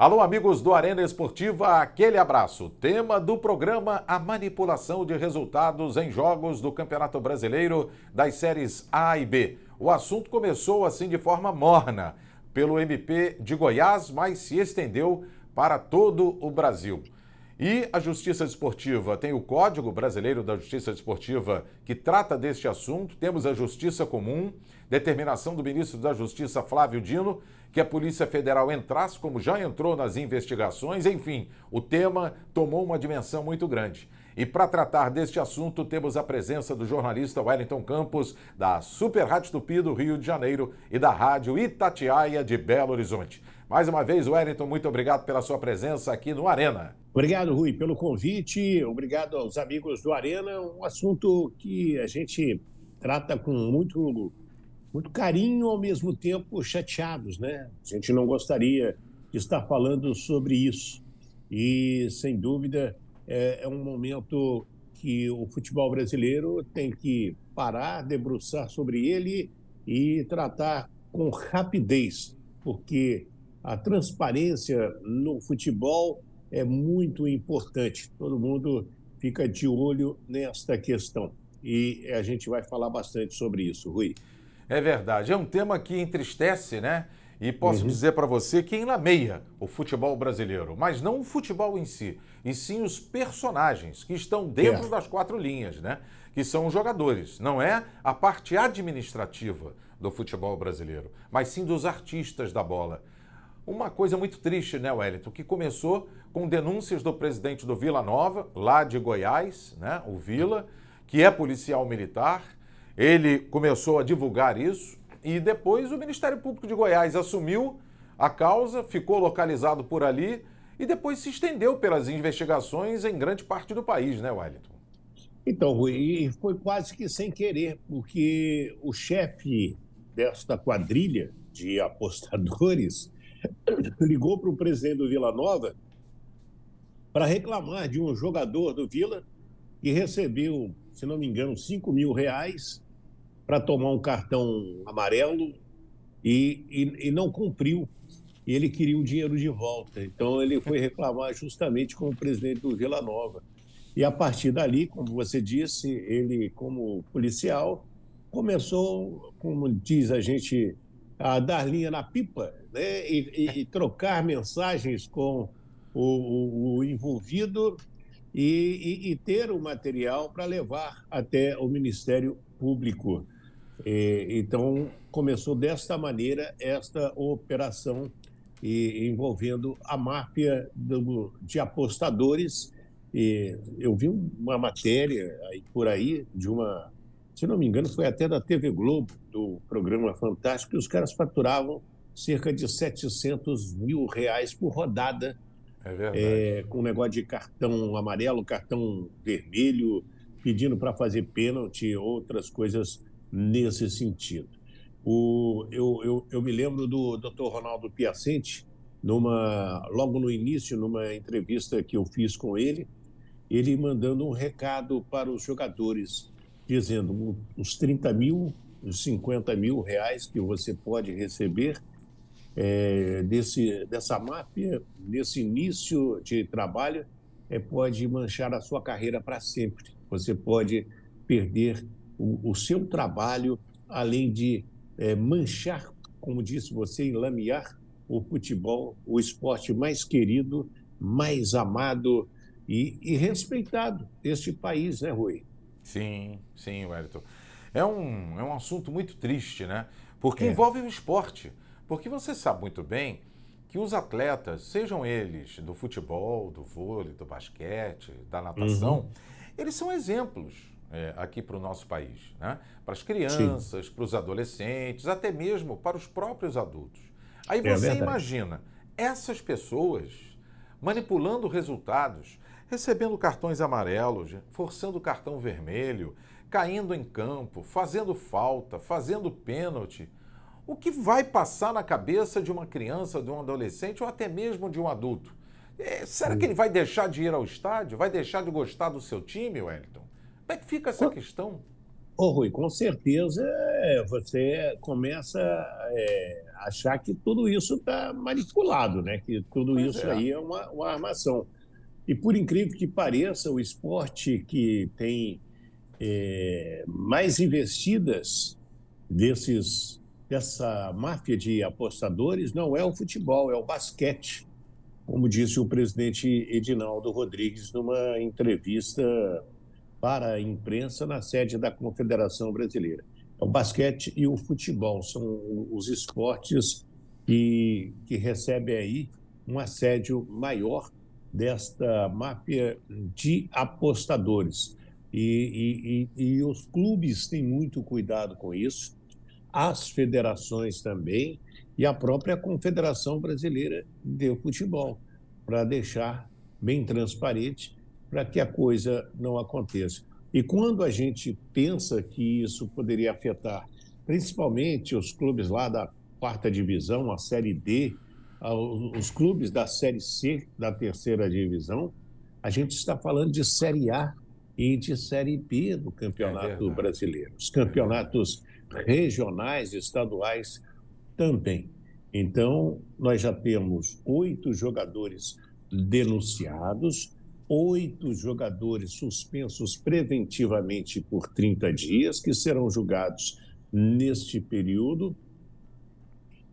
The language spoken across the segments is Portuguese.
Alô, amigos do Arena Esportiva, aquele abraço. Tema do programa: a manipulação de resultados em jogos do Campeonato Brasileiro das séries A e B. O assunto começou assim de forma morna pelo MP de Goiás, mas se estendeu para todo o Brasil. E a Justiça Desportiva tem o Código Brasileiro da Justiça Desportiva que trata deste assunto. Temos a Justiça Comum, determinação do ministro da Justiça Flávio Dino que a Polícia Federal entrasse, como já entrou nas investigações. Enfim, o tema tomou uma dimensão muito grande. E para tratar deste assunto, temos a presença do jornalista Wellington Campos, da Super Rádio Tupi do Rio de Janeiro e da Rádio Itatiaia de Belo Horizonte. Mais uma vez, Wellington, muito obrigado pela sua presença aqui no Arena. Obrigado, Rui, pelo convite. Obrigado aos amigos do Arena. Um assunto que a gente trata com muito, muito carinho, ao mesmo tempo chateados, né? A gente não gostaria de estar falando sobre isso. E, sem dúvida, é, é um momento que o futebol brasileiro tem que parar, debruçar sobre ele e tratar com rapidez, porque a transparência no futebol é muito importante. Todo mundo fica de olho nesta questão e a gente vai falar bastante sobre isso, Rui. É verdade, é um tema que entristece, né? E posso uhum. dizer para você que enlameia o futebol brasileiro, mas não o futebol em si, e sim os personagens que estão dentro é. das quatro linhas, né? Que são os jogadores. Não é a parte administrativa do futebol brasileiro, mas sim dos artistas da bola. Uma coisa muito triste, né, Wellington, que começou com denúncias do presidente do Vila Nova, lá de Goiás, né, o Vila, que é policial militar. Ele começou a divulgar isso e depois o Ministério Público de Goiás assumiu a causa, ficou localizado por ali e depois se estendeu pelas investigações em grande parte do país, né, Wellington? Então, Rui, foi quase que sem querer, porque o chefe desta quadrilha de apostadores ligou para o presidente do Vila Nova para reclamar de um jogador do Vila que recebeu, se não me engano, 5 mil reais para tomar um cartão amarelo e, e, e não cumpriu e ele queria o dinheiro de volta. Então ele foi reclamar justamente com o presidente do Vila Nova. E a partir dali, como você disse, ele, como policial, começou, como diz a gente, a dar linha na pipa né? e, e, e trocar mensagens com o, o, o envolvido e, e, ter o material para levar até o Ministério Público. então, começou desta maneira esta operação e envolvendo a máfia do, de apostadores. E eu vi uma matéria aí, por aí de uma, se não me engano, foi até da TV Globo, do programa Fantástico, que os caras faturavam cerca de 700 mil reais por rodada. É É, com um negócio de cartão amarelo, cartão vermelho, pedindo para fazer pênalti, outras coisas nesse sentido. O, eu, eu, eu me lembro do Dr. Ronaldo Piacente, numa, logo no início, numa entrevista que eu fiz com ele, ele mandando um recado para os jogadores, dizendo os 30 mil, os 50 mil reais que você pode receber é, desse, dessa máfia, nesse início de trabalho, é, pode manchar a sua carreira para sempre. Você pode perder o, o seu trabalho, além de é, manchar, como disse você, lamear o futebol, o esporte mais querido, mais amado e, e respeitado deste país, né, Rui? Sim, sim, Wellington. É um, é um assunto muito triste, né? Porque é. envolve o esporte. Porque você sabe muito bem que os atletas, sejam eles do futebol, do vôlei, do basquete, da natação, uhum. eles são exemplos é, aqui para o nosso país, né? para as crianças, Sim. para os adolescentes, até mesmo para os próprios adultos. Aí é você imagina essas pessoas manipulando resultados, recebendo cartões amarelos, forçando o cartão vermelho, caindo em campo, fazendo falta, fazendo pênalti. O que vai passar na cabeça de uma criança, de um adolescente ou até mesmo de um adulto? É, será que ele vai deixar de ir ao estádio? Vai deixar de gostar do seu time, Wellington? Como é que fica essa questão? Ô, Rui, com certeza é, você começa a é, achar que tudo isso está manipulado, né? que tudo pois isso é. aí é uma, uma armação. E por incrível que pareça, o esporte que tem é, mais investidas desses, dessa máfia de apostadores não é o futebol, é o basquete. Como disse o presidente Edinaldo Rodrigues numa entrevista para a imprensa na sede da Confederação Brasileira. É o basquete e o futebol são os esportes que, que recebem aí um assédio maior desta máfia de apostadores. E, e, e, os clubes têm muito cuidado com isso, as federações também, e a própria Confederação Brasileira de Futebol, para deixar bem transparente para que a coisa não aconteça. E quando a gente pensa que isso poderia afetar principalmente os clubes lá da quarta divisão, a Série D, os clubes da Série C da terceira divisão, a gente está falando de Série A e de Série B do Campeonato é Brasileiro. Os campeonatos regionais, estaduais também. Então, nós já temos oito jogadores denunciados, oito jogadores suspensos preventivamente por 30 dias, que serão julgados neste período.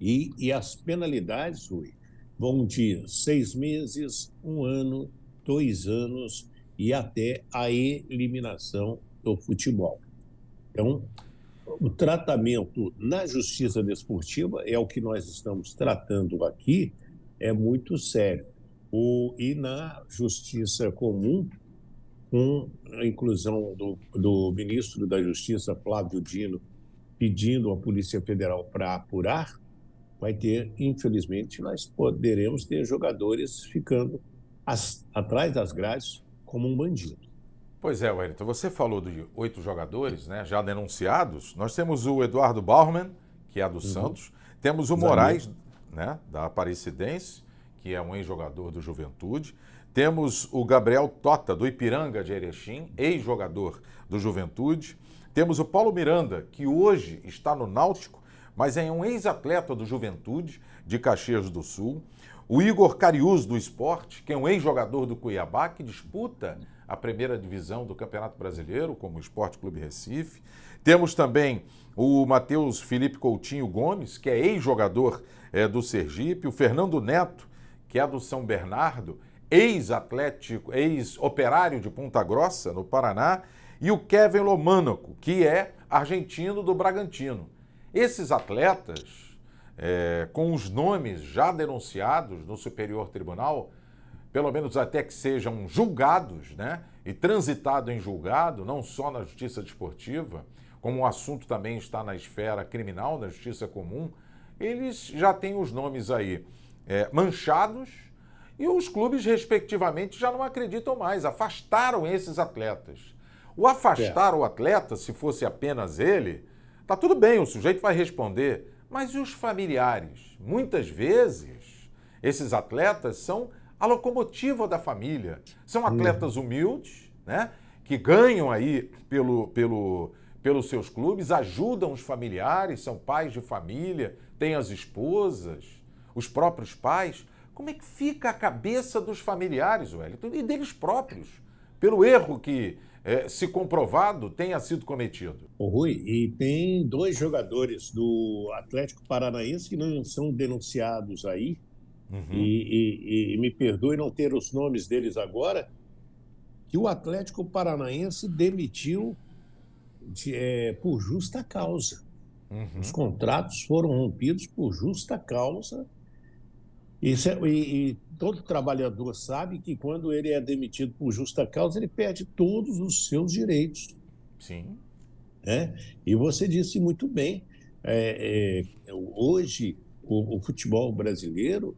E, e as penalidades, Rui, vão de seis meses, um ano, dois anos e até a eliminação do futebol. Então, o tratamento na justiça desportiva, é o que nós estamos tratando aqui, é muito sério o, e na justiça comum, com a inclusão do, do ministro da Justiça, Flávio Dino, pedindo à Polícia Federal para apurar, vai ter, infelizmente, nós poderemos ter jogadores ficando as, atrás das grades como um bandido. Pois é, Wellington, você falou de oito jogadores né, já denunciados. Nós temos o Eduardo Bauerman, que é do uhum. Santos, temos o Moraes, né, da Aparecidense, que é um ex-jogador do Juventude. Temos o Gabriel Tota, do Ipiranga de Erechim, ex-jogador do Juventude. Temos o Paulo Miranda, que hoje está no Náutico, mas é um ex-atleta do Juventude de Caxias do Sul. O Igor Carius, do Esporte, que é um ex-jogador do Cuiabá, que disputa a primeira divisão do Campeonato Brasileiro, como o Esporte Clube Recife. Temos também o Matheus Felipe Coutinho Gomes, que é ex-jogador é, do Sergipe, o Fernando Neto, que é do São Bernardo, ex-atlético, ex-operário de Ponta Grossa, no Paraná, e o Kevin Lomânaco, que é argentino do Bragantino. Esses atletas, é, com os nomes já denunciados no Superior Tribunal, pelo menos até que sejam julgados, né? E transitado em julgado, não só na justiça desportiva, como o assunto também está na esfera criminal, na justiça comum, eles já têm os nomes aí é, manchados e os clubes, respectivamente, já não acreditam mais, afastaram esses atletas. O afastar é. o atleta, se fosse apenas ele, tá tudo bem, o sujeito vai responder. Mas e os familiares? Muitas vezes, esses atletas são a locomotiva da família. São uhum. atletas humildes, né? Que ganham aí pelo, pelo, pelos seus clubes, ajudam os familiares, são pais de família, têm as esposas os próprios pais, como é que fica a cabeça dos familiares, Wellington, e deles próprios, pelo erro que, é, se comprovado, tenha sido cometido? O Rui, e tem dois jogadores do Atlético Paranaense que não são denunciados aí, uhum. e, e, e me perdoe não ter os nomes deles agora, que o Atlético Paranaense demitiu de, é, por justa causa. Uhum. Os contratos foram rompidos por justa causa e, e, e, todo trabalhador sabe que quando ele é demitido por justa causa, ele perde todos os seus direitos. Sim. Né? E você disse muito bem, é, é, hoje o, o, futebol brasileiro,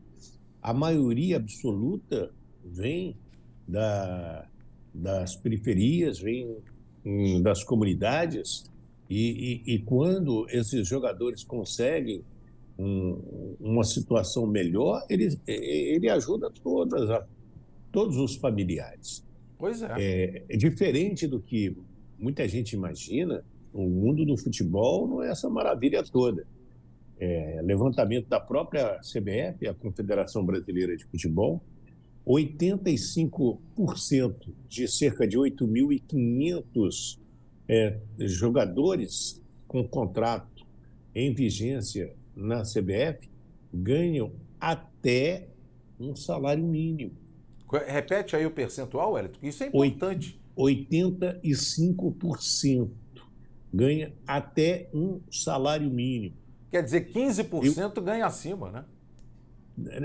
a maioria absoluta vem da, das periferias, vem hum, das comunidades, e, e, e quando esses jogadores conseguem um, uma situação melhor, ele, ele ajuda todas todos os familiares. Pois é. é. é. diferente do que muita gente imagina, o mundo do futebol não é essa maravilha toda. É, levantamento da própria CBF, a Confederação Brasileira de Futebol, 85% de cerca de 8.500 é, jogadores com contrato em vigência na CBF ganham até um salário mínimo. Repete aí o percentual, Wellington, isso é importante. 85% ganha até um salário mínimo. Quer dizer, 15% Eu... ganha acima, né?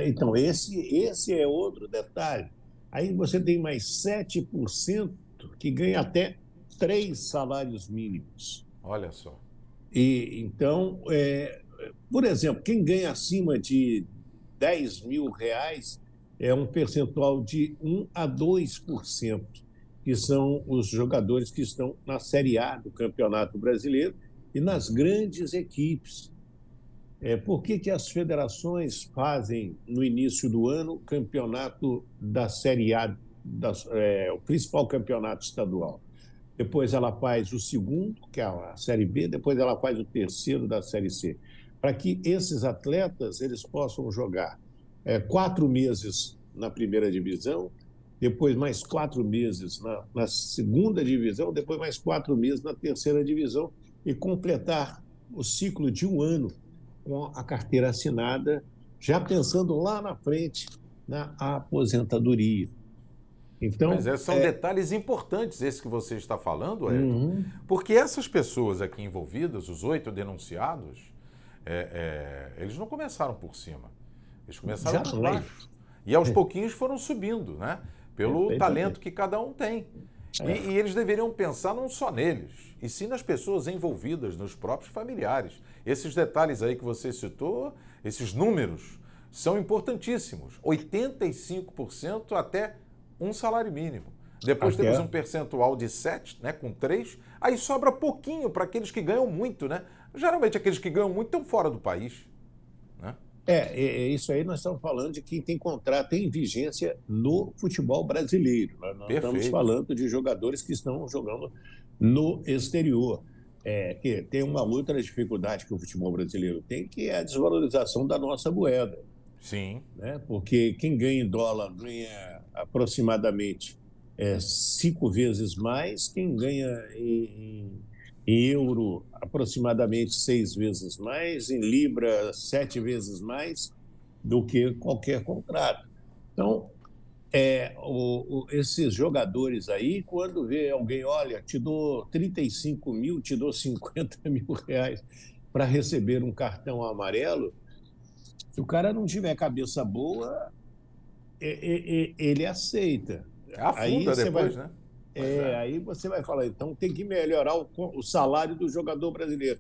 Então, esse, esse é outro detalhe. Aí você tem mais 7% que ganha até três salários mínimos. Olha só. E então, é, por exemplo, quem ganha acima de 10 mil reais é um percentual de 1 a 2%, que são os jogadores que estão na Série A do Campeonato Brasileiro e nas grandes equipes. É, por que, que as federações fazem, no início do ano, o campeonato da Série A, da, é, o principal campeonato estadual? Depois ela faz o segundo, que é a Série B, depois ela faz o terceiro da Série C para que esses atletas eles possam jogar é, quatro meses na primeira divisão, depois mais quatro meses na, na, segunda divisão, depois mais quatro meses na terceira divisão e completar o ciclo de um ano com a carteira assinada, já pensando lá na frente na aposentadoria. Então, Mas são é... detalhes importantes, esse que você está falando, Edson, uhum. porque essas pessoas aqui envolvidas, os oito denunciados, é, é, eles não começaram por cima. Eles começaram por baixo. E aos pouquinhos foram subindo, né? Pelo talento que cada um tem. E, é. e, eles deveriam pensar não só neles, e sim nas pessoas envolvidas, nos próprios familiares. Esses detalhes aí que você citou, esses números, são importantíssimos. 85% até um salário mínimo. Depois temos um percentual de 7, né, com 3, aí sobra pouquinho para aqueles que ganham muito, né? Geralmente aqueles que ganham muito estão fora do país. Né? É, é, é isso aí nós estamos falando de quem tem contrato em vigência no futebol brasileiro. Né? Nós Perfeito. estamos falando de jogadores que estão jogando no exterior. É, que tem uma outra dificuldade que o futebol brasileiro tem, que é a desvalorização da nossa moeda. Sim. Né? Porque quem ganha em dólar ganha aproximadamente é, cinco vezes mais, quem ganha em, em em euro aproximadamente seis vezes mais, em libra sete vezes mais do que qualquer contrato. Então, é, o, o, esses jogadores aí, quando vê alguém, olha, te dou 35 mil, te dou 50 mil reais para receber um cartão amarelo, se o cara não tiver cabeça boa, ele aceita. Afunda aí depois, vai... né? É, é, aí você vai falar, então tem que melhorar o, o, salário do jogador brasileiro.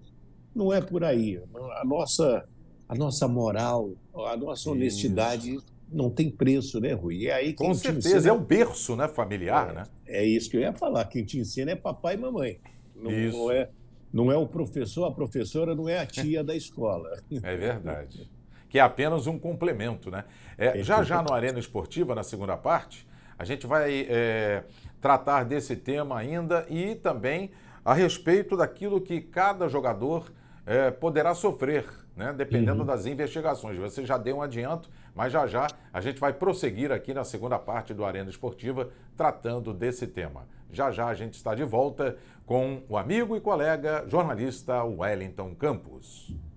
Não é por aí. A nossa, a nossa moral, a nossa Isso. honestidade não tem preço, né, Rui? É aí Com certeza, ensina... é um berço né, familiar, é, né? É isso que eu ia falar. Quem te ensina é papai e mamãe. Não, isso. não é não é o professor, a professora não é a tia da escola. É verdade. Que é apenas um complemento, né? É, é já já no Arena Esportiva, na segunda parte, a gente vai é, tratar desse tema ainda e também a respeito daquilo que cada jogador é, poderá sofrer, né? dependendo uhum. das investigações. Você já deu um adianto, mas já já a gente vai prosseguir aqui na segunda parte do Arena Esportiva tratando desse tema. Já já a gente está de volta com o amigo e colega jornalista Wellington Campos.